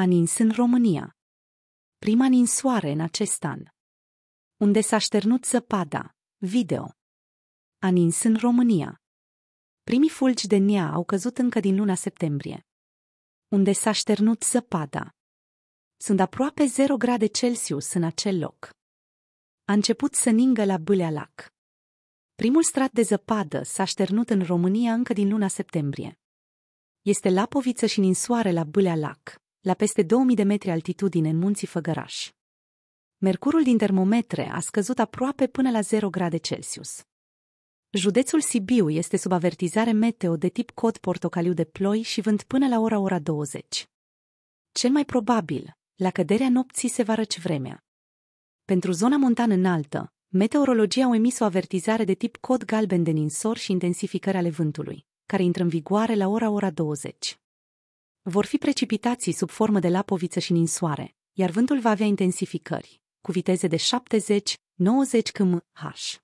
a nins în România. Prima ninsoare în acest an. Unde s-a șternut zăpada. Video. A nins în România. Primii fulgi de nea au căzut încă din luna septembrie. Unde s-a șternut zăpada. Sunt aproape 0 grade Celsius în acel loc. A început să ningă la Bâlea Lac. Primul strat de zăpadă s-a șternut în România încă din luna septembrie. Este lapoviță și ninsoare la Bâlea Lac la peste 2000 de metri altitudine în munții Făgăraș. Mercurul din termometre a scăzut aproape până la 0 grade Celsius. Județul Sibiu este sub avertizare meteo de tip cod portocaliu de ploi și vânt până la ora ora 20. Cel mai probabil, la căderea nopții se va răci vremea. Pentru zona montană înaltă, meteorologia au emis o avertizare de tip cod galben de ninsor și intensificări ale vântului, care intră în vigoare la ora ora 20. Vor fi precipitații sub formă de lapoviță și ninsoare, iar vântul va avea intensificări, cu viteze de 70-90 km/h.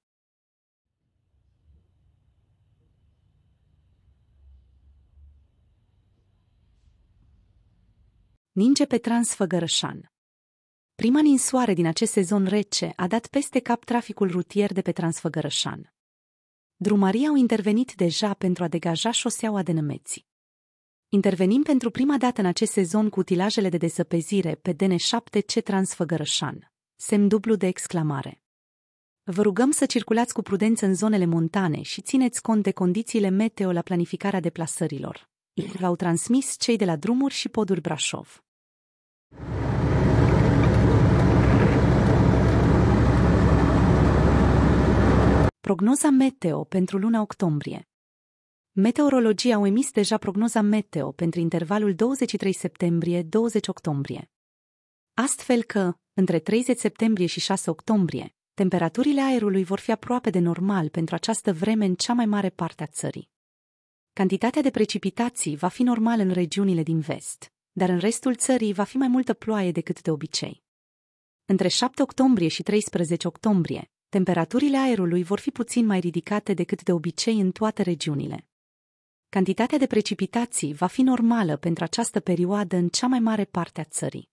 Ninge pe Transfăgărășan Prima ninsoare din acest sezon rece a dat peste cap traficul rutier de pe Transfăgărășan. Drumarii au intervenit deja pentru a degaja șoseaua de nămeții. Intervenim pentru prima dată în acest sezon cu utilajele de desăpezire pe DN7C Transfăgărășan. Semn dublu de exclamare. Vă rugăm să circulați cu prudență în zonele montane și țineți cont de condițiile meteo la planificarea deplasărilor. V-au transmis cei de la drumuri și poduri Brașov. Prognoza meteo pentru luna octombrie. Meteorologii au emis deja prognoza meteo pentru intervalul 23 septembrie-20 octombrie. Astfel că, între 30 septembrie și 6 octombrie, temperaturile aerului vor fi aproape de normal pentru această vreme în cea mai mare parte a țării. Cantitatea de precipitații va fi normală în regiunile din vest, dar în restul țării va fi mai multă ploaie decât de obicei. Între 7 octombrie și 13 octombrie, temperaturile aerului vor fi puțin mai ridicate decât de obicei în toate regiunile. Cantitatea de precipitații va fi normală pentru această perioadă în cea mai mare parte a țării.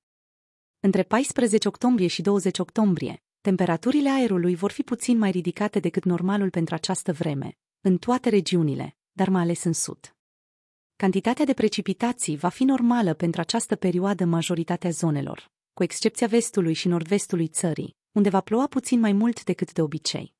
Între 14 octombrie și 20 octombrie, temperaturile aerului vor fi puțin mai ridicate decât normalul pentru această vreme, în toate regiunile, dar mai ales în sud. Cantitatea de precipitații va fi normală pentru această perioadă majoritatea zonelor, cu excepția vestului și nordvestului țării, unde va ploua puțin mai mult decât de obicei.